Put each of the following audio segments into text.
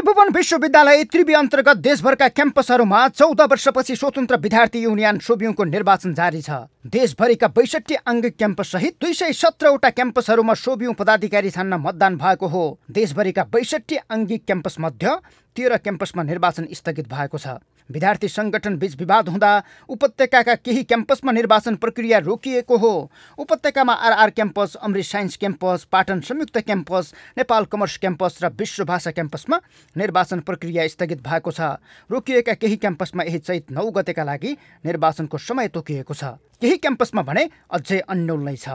त्रिभुवन विश्वविद्यालय त्रिवी अन्तर्गत देशभरका क्याम्पसहरूमा चौध वर्षपछि स्वतन्त्र विद्यार्थी युनियन सोभिङको निर्वाचन जारी छ देशभरिका बैसठी अङ्ग क्याम्पस सहित दुई सय सत्रवटा क्याम्पसहरूमा सोभियौँ पदाधिकारी छान्न मतदान भएको हो देशभरिका बैसठी अङ्गी क्याम्पस मध्य तेह्र क्याम्पसमा निर्वाचन स्थगित भएको छ विद्यार्थी सङ्गठन बीच विवाद हुँदा उपत्यकाका केही क्याम्पसमा निर्वाचन प्रक्रिया रोकिएको हो उपत्यकामा RR campus Amrit science campus Patan संयुक्त क्याम्पस नेपाल कमर्स क्याम्पस र विश्वभाषा क्याम्पसमा निर्वाचन प्रक्रिया स्थगित भएको छ रोकिएका केही क्याम्पसमा यही चैत नौ गतेका लागि निर्वाचनको समय तोकिएको छ केही क्याम्पसमा भने अझै अन्यल नै छ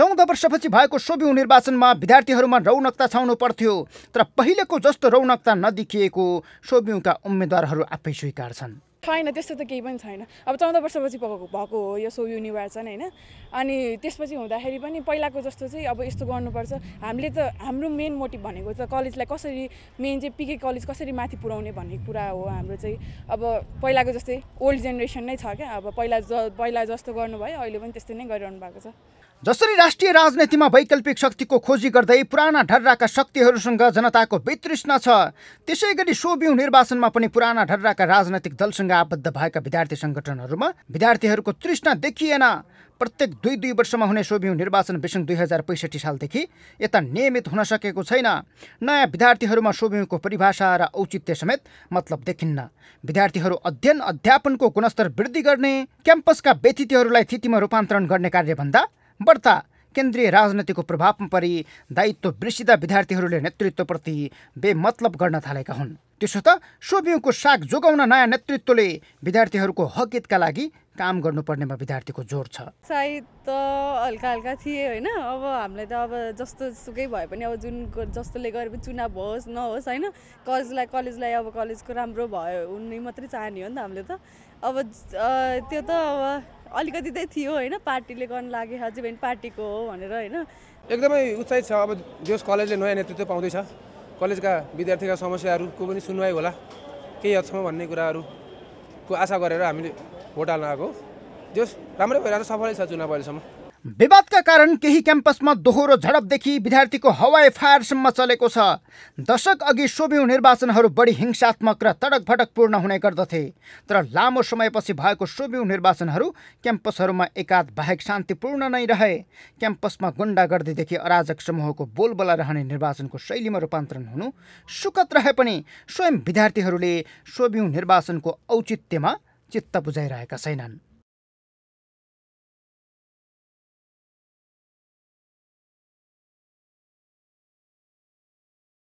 चौध वर्षपछि भएको सोभि निर्वाचनमा विद्यार्थीहरूमा रौनकता छाउनु पर्थ्यो तर पहिलेको जस्तो रौनकता नदेखिएको सोभिका उम्मेद्वारहरू आफै छन् छैन त्यस्तो त केही पनि छैन अब चौध वर्षपछि भएको भएको हो यो सो युनिभर्सन होइन अनि त्यसपछि हुँदाखेरि पनि पहिलाको जस्तो चाहिँ अब यस्तो गर्नुपर्छ हामीले त हाम्रो मेन मोटिभ भनेको त कलेजलाई कसरी मेन चाहिँ पिके कलेज कसरी माथि पुऱ्याउने भन्ने कुरा हो हाम्रो चाहिँ अब पहिलाको जस्तै ओल्ड जेनेरेसन नै छ क्या अब पहिला ज पहिला जस्तो गर्नुभयो अहिले पनि त्यस्तै नै गरिरहनु भएको छ जसरी राष्ट्रिय राजनीतिमा वैकल्पिक शक्तिको खोजी गर्दै पुराना ढर्राका शक्तिहरूसँग जनताको वितृष्ण छ त्यसै गरी सोबिउ निर्वाचनमा पनि पुराना ढर्राका राजनैतिक दलसँग आबद्ध भएका विद्यार्थी सङ्गठनहरूमा विद्यार्थीहरूको तृष्णा देखिएन प्रत्येक दुई दुई वर्षमा हुने सोभियु निर्वाचन विसङ्घ दुई हजार पैँसठी सालदेखि यता नियमित हुन सकेको छैन नयाँ विद्यार्थीहरूमा सोभियुको परिभाषा र औचित्य समेत मतलब देखिन्न विद्यार्थीहरू अध्ययन अध्यापनको गुणस्तर वृद्धि गर्ने क्याम्पसका व्यतिथिहरूलाई स्थितिमा रूपान्तरण गर्ने कार्यभन्दा बढ्ता केन्द्रीय राजनीतिको प्रभावमा परि दायित्व बिर्सिँदा विद्यार्थीहरूले नेतृत्वप्रति बेमतलब गर्न थालेका हुन् त्यसो त सोबिङको साग जोगाउन नयाँ नेतृत्वले विद्यार्थीहरूको हकितका लागि काम गर्नुपर्नेमा विद्यार्थीको जोड छ सायद त हल्का हल्का थिए होइन अब हामीलाई त अब जस्तो सुकै भए पनि अब जुन जस्तोले गरे पनि चुनाव होस् नहोस् होइन कलेजलाई कलेजलाई अब कलेजको राम्रो भयो हुने मात्रै चाहने हो नि त हामीले त अब त्यो त अब अलिकति चाहिँ थियो होइन पार्टीले गर्नु लाग्यो अझै पनि पार्टीको हो भनेर होइन एकदमै उत्साहित छ अब जस कलेजले नयाँ नेतृत्व पाउँदैछ कलेजका विद्यार्थीका समस्याहरूको पनि सुनवाई होला केही हदसम्म भन्ने कुराहरूको आशा गरेर हामीले भोट हाल्न आएको जस राम्रै भइरहेको छ सफलै छ चुनाव अहिलेसम्म विवादका कारण केही क्याम्पसमा दोहोरो झडपदेखि विद्यार्थीको हवाई फायरसम्म चलेको छ दशक अघि सोभ्यौँ निर्वाचनहरू बढी हिंसात्मक र तडक पूर्ण हुने गर्दथे तर लामो समयपछि भएको सोभ्यौँ निर्वाचनहरू क्याम्पसहरूमा एकाध बाहेक शान्तिपूर्ण नै रहे क्याम्पसमा गुण्डागर्दीदेखि अराजक समूहको बोलबोला रहने निर्वाचनको शैलीमा रूपान्तरण हुनु सुखद रहे पनि स्वयं विद्यार्थीहरूले सोभ्यौँ निर्वाचनको औचित्यमा चित्त बुझाइरहेका छैनन्